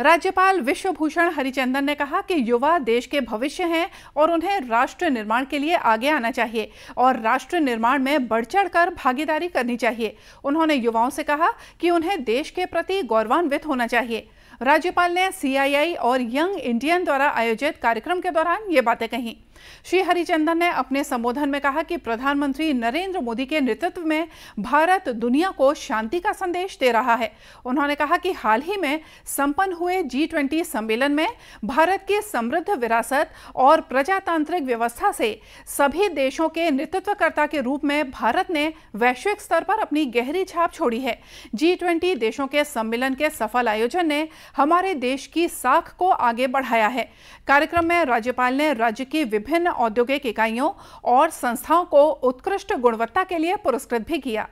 राज्यपाल विश्वभूषण हरिचंदन ने कहा कि युवा देश के भविष्य हैं और उन्हें राष्ट्र निर्माण के लिए आगे आना चाहिए और राष्ट्र निर्माण में बढ़ चढ़ कर भागीदारी करनी चाहिए उन्होंने युवाओं से कहा कि उन्हें देश के प्रति गौरवान्वित होना चाहिए राज्यपाल ने सीआईआई और यंग इंडियन द्वारा आयोजित कार्यक्रम के दौरान ये बातें कही श्री हरिचंदन ने अपने संबोधन में कहा कि प्रधानमंत्री नरेंद्र मोदी के नेतृत्व में भारत दुनिया को शांति का संदेश दे रहा है उन्होंने कहा कि हाल ही में संपन्न हुए जी ट्वेंटी सम्मेलन में भारत की समृद्ध विरासत और प्रजातांत्रिक व्यवस्था से सभी देशों के नेतृत्वकर्ता के रूप में भारत ने वैश्विक स्तर पर अपनी गहरी छाप छोड़ी है जी ट्वेंटी देशों के सम्मेलन के सफल आयोजन ने हमारे देश की साख को आगे बढ़ाया है कार्यक्रम में राज्यपाल ने राज्य की विभिन्न औद्योगिक इकाइयों और संस्थाओं को उत्कृष्ट गुणवत्ता के लिए पुरस्कृत भी किया